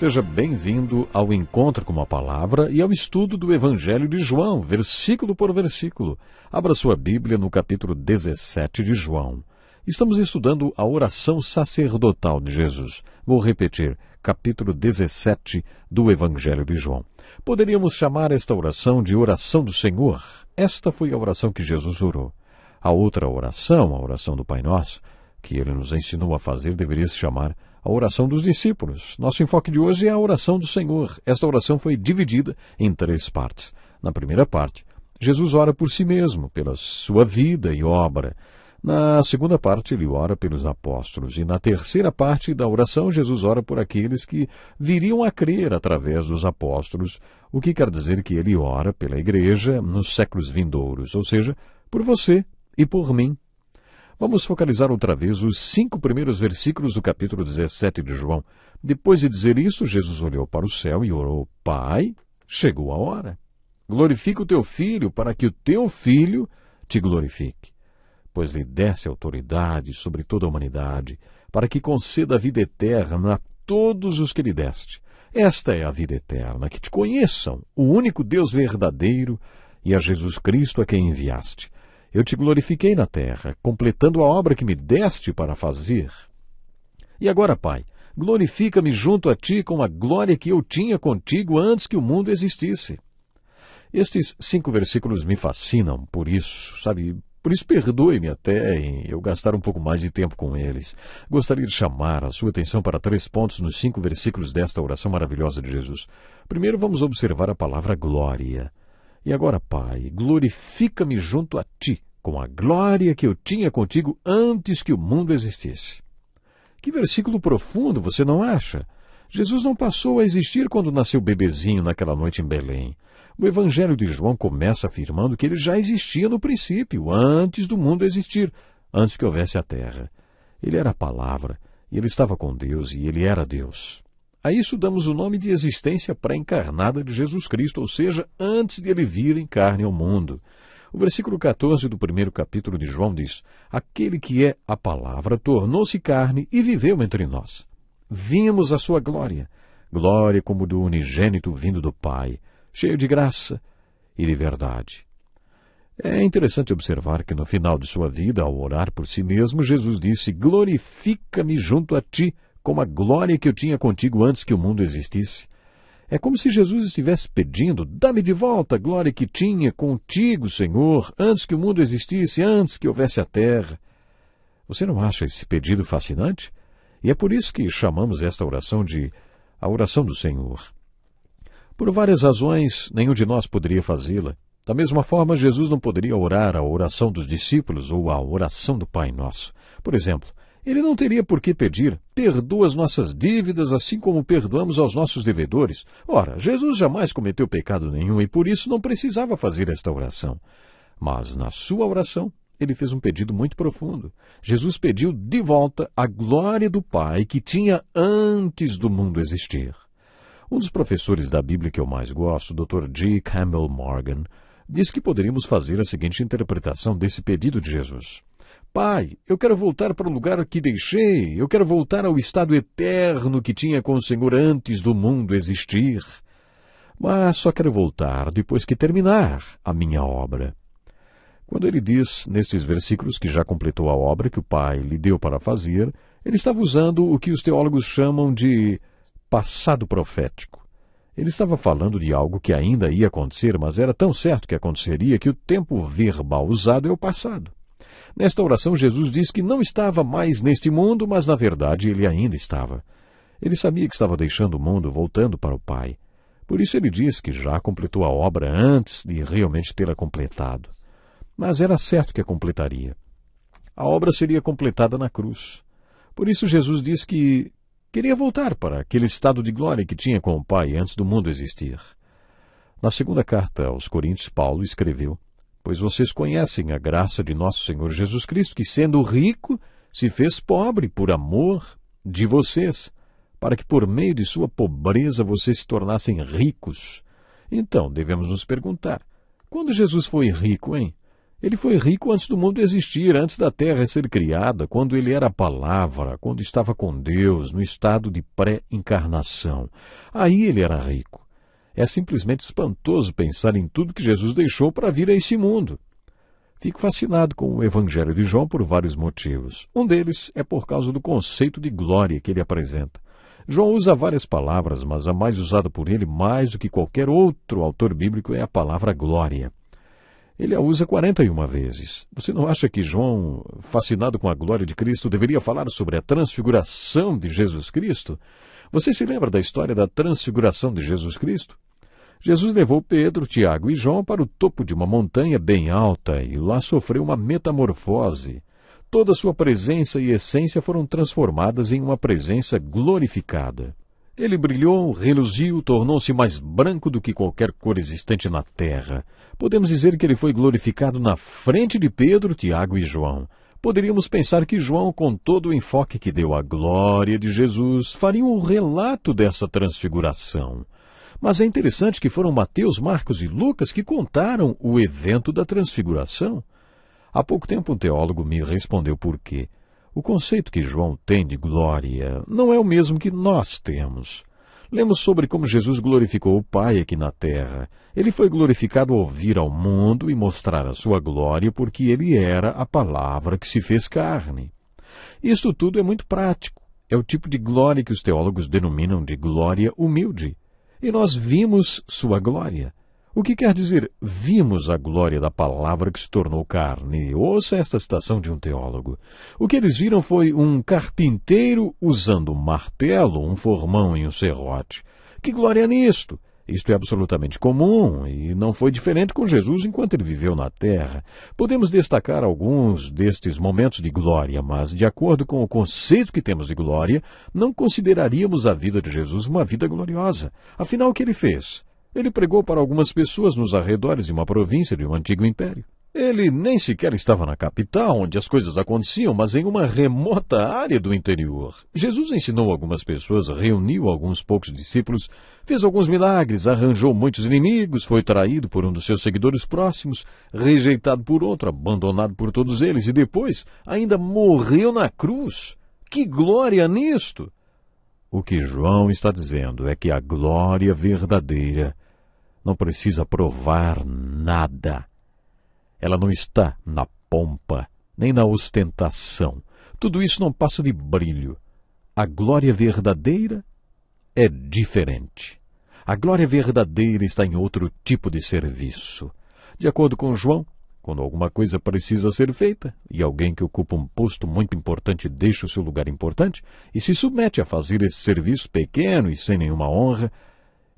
Seja bem-vindo ao encontro com a palavra e ao estudo do Evangelho de João, versículo por versículo. Abra sua Bíblia no capítulo 17 de João. Estamos estudando a oração sacerdotal de Jesus. Vou repetir, capítulo 17 do Evangelho de João. Poderíamos chamar esta oração de oração do Senhor. Esta foi a oração que Jesus orou. A outra oração, a oração do Pai Nosso, que ele nos ensinou a fazer, deveria se chamar a oração dos discípulos. Nosso enfoque de hoje é a oração do Senhor. Esta oração foi dividida em três partes. Na primeira parte, Jesus ora por si mesmo, pela sua vida e obra. Na segunda parte, ele ora pelos apóstolos. E na terceira parte da oração, Jesus ora por aqueles que viriam a crer através dos apóstolos, o que quer dizer que ele ora pela igreja nos séculos vindouros, ou seja, por você e por mim Vamos focalizar outra vez os cinco primeiros versículos do capítulo 17 de João. Depois de dizer isso, Jesus olhou para o céu e orou: Pai, chegou a hora. Glorifica o teu filho, para que o teu filho te glorifique. Pois lhe desse autoridade sobre toda a humanidade, para que conceda a vida eterna a todos os que lhe deste. Esta é a vida eterna, que te conheçam, o único Deus verdadeiro e a Jesus Cristo a quem enviaste. Eu te glorifiquei na terra, completando a obra que me deste para fazer. E agora, Pai, glorifica-me junto a ti com a glória que eu tinha contigo antes que o mundo existisse. Estes cinco versículos me fascinam por isso, sabe? Por isso, perdoe-me até em eu gastar um pouco mais de tempo com eles. Gostaria de chamar a sua atenção para três pontos nos cinco versículos desta oração maravilhosa de Jesus. Primeiro, vamos observar a palavra glória. E agora, Pai, glorifica-me junto a ti com a glória que eu tinha contigo antes que o mundo existisse. Que versículo profundo você não acha? Jesus não passou a existir quando nasceu bebezinho naquela noite em Belém. O Evangelho de João começa afirmando que ele já existia no princípio, antes do mundo existir, antes que houvesse a terra. Ele era a palavra, e ele estava com Deus, e ele era Deus. A isso damos o nome de existência pré-encarnada de Jesus Cristo, ou seja, antes de ele vir em carne ao mundo. O versículo 14 do primeiro capítulo de João diz: Aquele que é a palavra tornou-se carne e viveu entre nós. Vimos a sua glória, glória como do unigênito vindo do Pai, cheio de graça e de verdade. É interessante observar que no final de sua vida, ao orar por si mesmo, Jesus disse: Glorifica-me junto a ti, como a glória que eu tinha contigo antes que o mundo existisse. É como se Jesus estivesse pedindo: dá-me de volta a glória que tinha contigo, Senhor, antes que o mundo existisse, antes que houvesse a terra. Você não acha esse pedido fascinante? E é por isso que chamamos esta oração de a oração do Senhor. Por várias razões, nenhum de nós poderia fazê-la. Da mesma forma, Jesus não poderia orar a oração dos discípulos ou a oração do Pai Nosso. Por exemplo, ele não teria por que pedir: perdoa as nossas dívidas, assim como perdoamos aos nossos devedores. Ora, Jesus jamais cometeu pecado nenhum e por isso não precisava fazer esta oração. Mas na sua oração, ele fez um pedido muito profundo. Jesus pediu de volta a glória do Pai que tinha antes do mundo existir. Um dos professores da Bíblia que eu mais gosto, Dr. G. Campbell Morgan, diz que poderíamos fazer a seguinte interpretação desse pedido de Jesus. Pai, eu quero voltar para o lugar que deixei, eu quero voltar ao estado eterno que tinha com o Senhor antes do mundo existir. Mas só quero voltar depois que terminar a minha obra. Quando ele diz nestes versículos que já completou a obra que o Pai lhe deu para fazer, ele estava usando o que os teólogos chamam de passado profético. Ele estava falando de algo que ainda ia acontecer, mas era tão certo que aconteceria que o tempo verbal usado é o passado. Nesta oração, Jesus diz que não estava mais neste mundo, mas na verdade ele ainda estava. Ele sabia que estava deixando o mundo, voltando para o Pai. Por isso ele diz que já completou a obra antes de realmente tê-la completado. Mas era certo que a completaria. A obra seria completada na cruz. Por isso Jesus diz que queria voltar para aquele estado de glória que tinha com o Pai antes do mundo existir. Na segunda carta aos Coríntios, Paulo escreveu: Pois vocês conhecem a graça de nosso Senhor Jesus Cristo, que, sendo rico, se fez pobre por amor de vocês, para que por meio de sua pobreza vocês se tornassem ricos. Então, devemos nos perguntar: quando Jesus foi rico, hein? Ele foi rico antes do mundo existir, antes da terra ser criada, quando ele era a palavra, quando estava com Deus, no estado de pré-encarnação. Aí ele era rico. É simplesmente espantoso pensar em tudo que Jesus deixou para vir a esse mundo. Fico fascinado com o Evangelho de João por vários motivos. Um deles é por causa do conceito de glória que ele apresenta. João usa várias palavras, mas a mais usada por ele mais do que qualquer outro autor bíblico é a palavra glória. Ele a usa 41 vezes. Você não acha que João, fascinado com a glória de Cristo, deveria falar sobre a transfiguração de Jesus Cristo? Você se lembra da história da transfiguração de Jesus Cristo? Jesus levou Pedro, Tiago e João para o topo de uma montanha bem alta e lá sofreu uma metamorfose. Toda sua presença e essência foram transformadas em uma presença glorificada. Ele brilhou, reluziu, tornou-se mais branco do que qualquer cor existente na terra. Podemos dizer que ele foi glorificado na frente de Pedro, Tiago e João poderíamos pensar que João, com todo o enfoque que deu à glória de Jesus, faria um relato dessa transfiguração. Mas é interessante que foram Mateus, Marcos e Lucas que contaram o evento da transfiguração. Há pouco tempo um teólogo me respondeu por quê. O conceito que João tem de glória não é o mesmo que nós temos. Lemos sobre como Jesus glorificou o Pai aqui na terra. Ele foi glorificado ao vir ao mundo e mostrar a sua glória, porque ele era a palavra que se fez carne. Isso tudo é muito prático. É o tipo de glória que os teólogos denominam de glória humilde. E nós vimos sua glória. O que quer dizer, vimos a glória da palavra que se tornou carne. Ouça esta citação de um teólogo. O que eles viram foi um carpinteiro usando um martelo, um formão e um serrote. Que glória nisto! Isto é absolutamente comum e não foi diferente com Jesus enquanto ele viveu na Terra. Podemos destacar alguns destes momentos de glória, mas, de acordo com o conceito que temos de glória, não consideraríamos a vida de Jesus uma vida gloriosa. Afinal, o que ele fez? Ele pregou para algumas pessoas nos arredores de uma província de um antigo império. Ele nem sequer estava na capital, onde as coisas aconteciam, mas em uma remota área do interior. Jesus ensinou algumas pessoas, reuniu alguns poucos discípulos, fez alguns milagres, arranjou muitos inimigos, foi traído por um dos seus seguidores próximos, rejeitado por outro, abandonado por todos eles e depois ainda morreu na cruz. Que glória nisto! O que João está dizendo é que a glória verdadeira não precisa provar nada. Ela não está na pompa, nem na ostentação. Tudo isso não passa de brilho. A glória verdadeira é diferente. A glória verdadeira está em outro tipo de serviço. De acordo com João, quando alguma coisa precisa ser feita e alguém que ocupa um posto muito importante deixa o seu lugar importante e se submete a fazer esse serviço pequeno e sem nenhuma honra,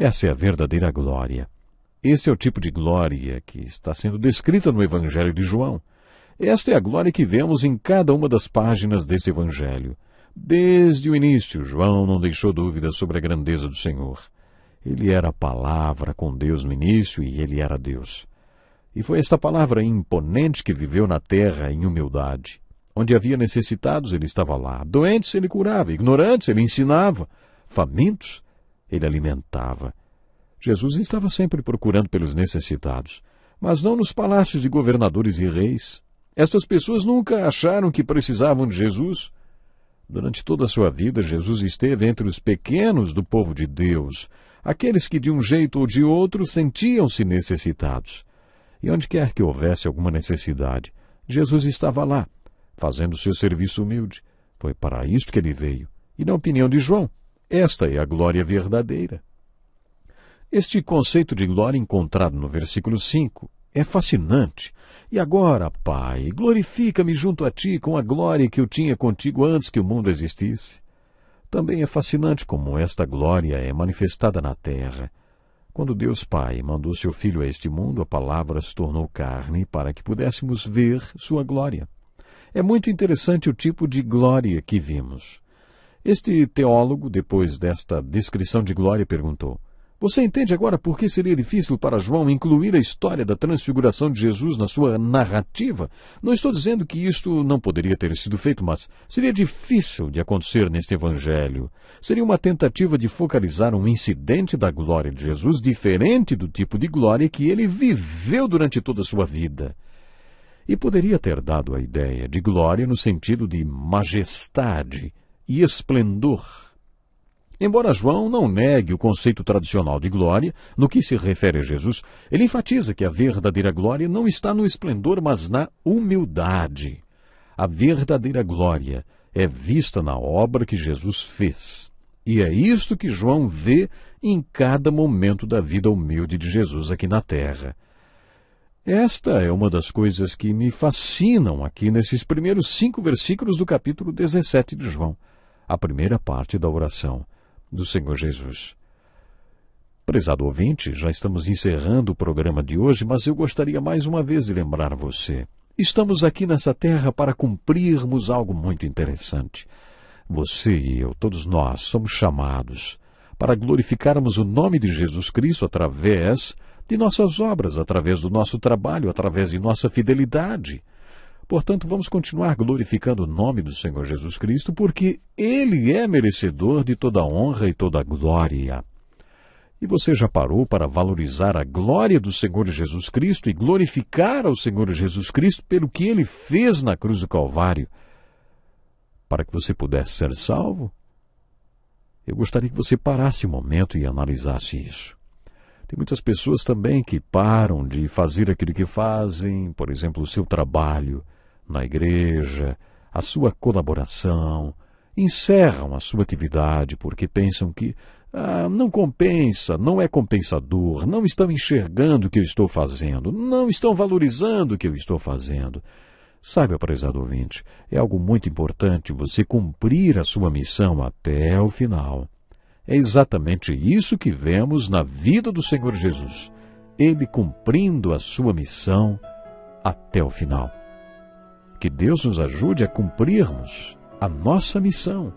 essa é a verdadeira glória. Esse é o tipo de glória que está sendo descrita no Evangelho de João. Esta é a glória que vemos em cada uma das páginas desse Evangelho. Desde o início, João não deixou dúvidas sobre a grandeza do Senhor. Ele era a palavra com Deus no início e ele era Deus. E foi esta palavra imponente que viveu na terra em humildade. Onde havia necessitados, ele estava lá. Doentes, ele curava. Ignorantes, ele ensinava. Famintos, ele alimentava. Jesus estava sempre procurando pelos necessitados, mas não nos palácios de governadores e reis. Essas pessoas nunca acharam que precisavam de Jesus. Durante toda a sua vida, Jesus esteve entre os pequenos do povo de Deus, aqueles que de um jeito ou de outro sentiam-se necessitados. E onde quer que houvesse alguma necessidade, Jesus estava lá, fazendo seu serviço humilde. Foi para isto que ele veio. E na opinião de João, esta é a glória verdadeira. Este conceito de glória encontrado no versículo 5 é fascinante. E agora, Pai, glorifica-me junto a ti com a glória que eu tinha contigo antes que o mundo existisse. Também é fascinante como esta glória é manifestada na terra. Quando Deus Pai mandou seu Filho a este mundo, a palavra se tornou carne para que pudéssemos ver sua glória. É muito interessante o tipo de glória que vimos. Este teólogo, depois desta descrição de glória, perguntou: Você entende agora por que seria difícil para João incluir a história da transfiguração de Jesus na sua narrativa? Não estou dizendo que isto não poderia ter sido feito, mas seria difícil de acontecer neste evangelho. Seria uma tentativa de focalizar um incidente da glória de Jesus diferente do tipo de glória que ele viveu durante toda a sua vida e poderia ter dado a ideia de glória no sentido de majestade, e esplendor. Embora João não negue o conceito tradicional de glória, no que se refere a Jesus, ele enfatiza que a verdadeira glória não está no esplendor, mas na humildade. A verdadeira glória é vista na obra que Jesus fez. E é isto que João vê em cada momento da vida humilde de Jesus aqui na terra. Esta é uma das coisas que me fascinam aqui nesses primeiros cinco versículos do capítulo 17 de João a primeira parte da oração do Senhor Jesus. Prezado ouvinte, já estamos encerrando o programa de hoje, mas eu gostaria mais uma vez de lembrar você. Estamos aqui nessa terra para cumprirmos algo muito interessante. Você e eu, todos nós, somos chamados para glorificarmos o nome de Jesus Cristo através de nossas obras, através do nosso trabalho, através de nossa fidelidade, Portanto, vamos continuar glorificando o nome do Senhor Jesus Cristo, porque Ele é merecedor de toda honra e toda glória. E você já parou para valorizar a glória do Senhor Jesus Cristo e glorificar ao Senhor Jesus Cristo pelo que Ele fez na cruz do Calvário, para que você pudesse ser salvo? Eu gostaria que você parasse um momento e analisasse isso. Tem muitas pessoas também que param de fazer aquilo que fazem, por exemplo, o seu trabalho, na igreja, a sua colaboração, encerram a sua atividade porque pensam que ah, não compensa, não é compensador, não estão enxergando o que eu estou fazendo, não estão valorizando o que eu estou fazendo. Sabe, aprezado ouvinte, é algo muito importante você cumprir a sua missão até o final. É exatamente isso que vemos na vida do Senhor Jesus. Ele cumprindo a sua missão até o final. Que Deus nos ajude a cumprirmos a nossa missão,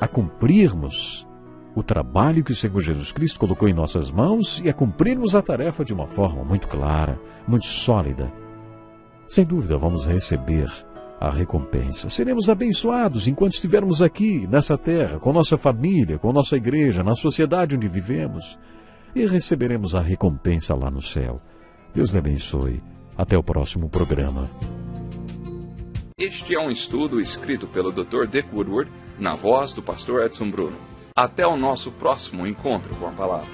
a cumprirmos o trabalho que o Senhor Jesus Cristo colocou em nossas mãos e a cumprirmos a tarefa de uma forma muito clara, muito sólida. Sem dúvida, vamos receber a recompensa. Seremos abençoados enquanto estivermos aqui, nessa terra, com nossa família, com nossa igreja, na sociedade onde vivemos, e receberemos a recompensa lá no céu. Deus lhe abençoe. Até o próximo programa. Este é um estudo escrito pelo Dr. Dick Woodward, na voz do pastor Edson Bruno. Até o nosso próximo encontro com a palavra.